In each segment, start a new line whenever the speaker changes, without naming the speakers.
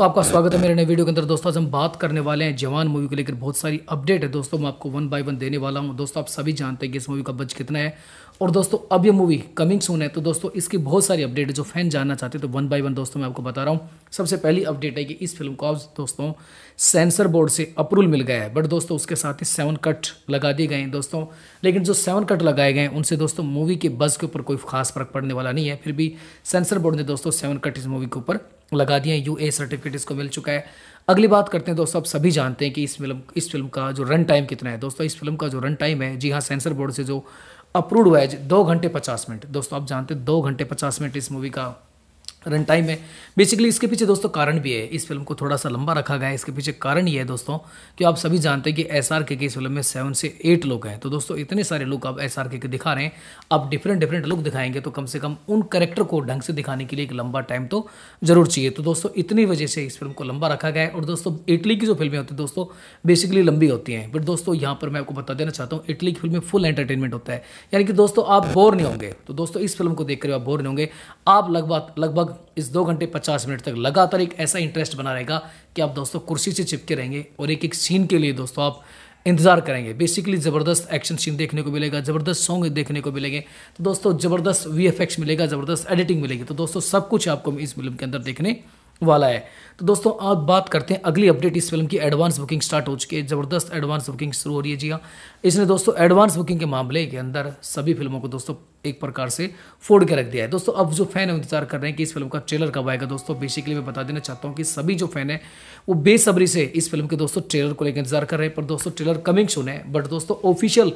तो आपका स्वागत है मेरे नए वीडियो के अंदर दोस्तों आज हम बात करने वाले हैं जवान मूवी को लेकर बहुत सारी अपडेट है दोस्तों मैं आपको वन बाय वन देने वाला हूं दोस्तों आप सभी जानते हैं कि इस मूवी का बज कितना है और दोस्तों अब ये मूवी कमिंग सून है तो दोस्तों इसकी बहुत सारी अपडेट है जो फैन जानना चाहते हैं तो वन बाय वन दोस्तों मैं आपको बता रहा हूँ सबसे पहली अपडेट है कि इस फिल्म को दोस्तों सेंसर बोर्ड से अप्रूवल मिल गया है बट दोस्तों उसके साथ ही सेवन कट लगा दिए गए हैं दोस्तों लेकिन जो सेवन कट लगाए गए हैं उनसे दोस्तों मूवी के बज के ऊपर कोई खास फर्क पड़ने वाला नहीं है फिर भी सेंसर बोर्ड ने दोस्तों सेवन कट इस मूवी के ऊपर लगा दिए यू ए सर्टिफिकेट इसको मिल चुका है अगली बात करते हैं दोस्तों आप सभी जानते हैं कि इस फिल्म इस फिल्म का जो रन टाइम कितना है दोस्तों इस फिल्म का जो रन टाइम है जी हाँ सेंसर बोर्ड से जो अप्रूव हुआ है दो घंटे पचास मिनट दोस्तों आप जानते हैं दो घंटे पचास मिनट इस मूवी का रन टाइम है बेसिकली इसके पीछे दोस्तों कारण भी है इस फिल्म को थोड़ा सा लंबा रखा गया है इसके पीछे कारण ये है दोस्तों कि आप सभी जानते हैं कि एस आर के इस फिल्म में सेवन से एट लोग हैं तो दोस्तों इतने सारे लोग आप एस आर के दिखा रहे हैं आप डिफरेंट डिफरेंट लुक दिखाएंगे तो कम से कम उन करेक्टर को ढंग से दिखाने के लिए एक लंबा टाइम तो जरूर चाहिए तो दोस्तों इतनी वजह से इस फिल्म को लंबा रखा गया है और दोस्तों इटली की जो फिल्में होती हैं दोस्तों बेसिकली लंबी होती हैं बट दोस्तों यहाँ पर मैं आपको बता देना चाहता हूँ इटली की फिल्म में फुल एंटरटेनमेंट होता है यानी कि दोस्तों आप बोर नहीं होंगे तो दोस्तों इस फिल्म को देख कर आप बोर नहीं होंगे आप लगभग लगभग लगभग इस दो घंटे पचास मिनट तक लगातार एक ऐसा इंटरेस्ट बना रहेगा कि आप दोस्तों कुर्सी से चिपके रहेंगे और एक एक सीन के लिए दोस्तों आप इंतजार करेंगे बेसिकली ज़बरदस्त एक्शन सीन देखने को मिलेगा ज़बरदस्त सॉन्ग देखने को मिलेंगे तो दोस्तों ज़बरदस्त वी मिलेगा ज़बरदस्त एडिटिंग मिलेगी तो दोस्तों सब कुछ आपको इस फिल्म के अंदर देखने वाला है तो दोस्तों आप बात करते हैं अगली अपडेट इस फिल्म की एडवांस बुकिंग स्टार्ट हो चुकी है ज़बरदस्त एडवांस बुकिंग शुरू हो रही है जी हाँ इसने दोस्तों एडवांस बुकिंग के मामले के अंदर सभी फिल्मों को दोस्तों एक प्रकार से फोड़ के रख दिया है दोस्तों अब जो फैन है इंतजार कर रहे हैं कि इस फिल्म का ट्रेलर कब आएगा दोस्तों बेसिकली मैं बता देना चाहता हूँ कि सभी जो फैन है वो बेसब्री से इस फिल्म के दोस्तों ट्रेलर को लेकर इंतजार कर रहे हैं पर दोस्तों ट्रेलर कमिंग सुने बट दोस्तों ऑफिशियल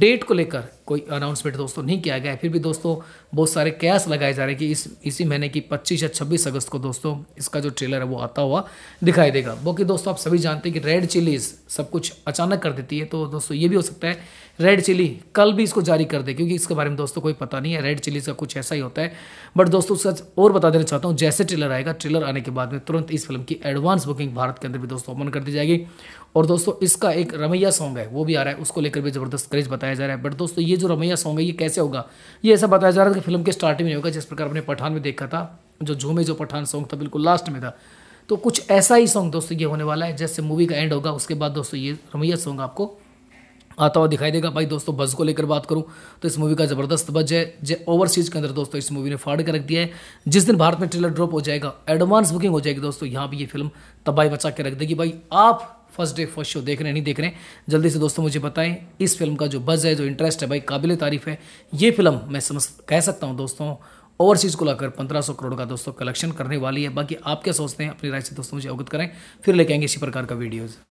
डेट को लेकर कोई अनाउंसमेंट दोस्तों नहीं किया गया है फिर भी दोस्तों बहुत सारे कयास लगाए जा रहे हैं कि इस इसी महीने की 25 या 26 अगस्त को दोस्तों इसका जो ट्रेलर है वो आता हुआ दिखाई देगा बाकी दोस्तों आप सभी जानते हैं कि रेड चिलीज सब कुछ अचानक कर देती है तो दोस्तों ये भी हो सकता है रेड चिली कल भी इसको जारी कर दे क्योंकि इसके बारे में दोस्तों कोई पता नहीं है रेड चिलीज का कुछ ऐसा ही होता है बट दोस्तों सच और बता देना चाहता हूँ जैसे ट्रेलर आएगा ट्रेलर आने के बाद में तुरंत इस फिल्म की एडवांस बुकिंग भारत के अंदर भी दोस्तों ओपन कर दी जाएगी और दोस्तों इसका एक रमैया सॉन्ग है वो भी आ रहा है उसको लेकर भी जबरदस्त क्रेज बता बताया जा रहा है बट दोस्तों ये जो रमैया सॉन्ग है ये कैसे होगा ये ऐसा बताया जा रहा था कि फिल्म के स्टार्टिंग में होगा जिस प्रकार आपने पठान में देखा था जो झूमे जो पठान सॉन्ग था बिल्कुल लास्ट में था तो कुछ ऐसा ही सॉन्ग दोस्तों ये होने वाला है जैसे मूवी का एंड होगा उसके बाद दोस्तों ये रमैया सॉन्ग आपको आता हुआ दिखाई देगा भाई दोस्तों बज को लेकर बात करूं तो इस मूवी का ज़बरदस्त बज है जो ओवरसीज के अंदर दोस्तों इस मूवी ने फाड़ कर रख दिया है जिस दिन भारत में ट्रेलर ड्रॉप हो जाएगा एडवांस बुकिंग हो जाएगी दोस्तों यहाँ भी ये फिल्म तबाही बचा के रख देगी भाई आप फर्स्ट डे फर्स्ट शो देख रहे हैं नहीं देख रहे हैं जल्दी से दोस्तों मुझे बताएं इस फिल्म का जो बज़ है जो इंटरेस्ट है भाई काबिल तारीफ़ है ये फिल्म मैं समझ कह सकता हूँ दोस्तों ओवरसीज़ को लाकर 1500 करोड़ का दोस्तों कलेक्शन करने वाली है बाकी आप क्या सोचते हैं अपनी राय से दोस्तों मुझे अवगत करें फिर लेके आएंगे इसी प्रकार का वीडियोज़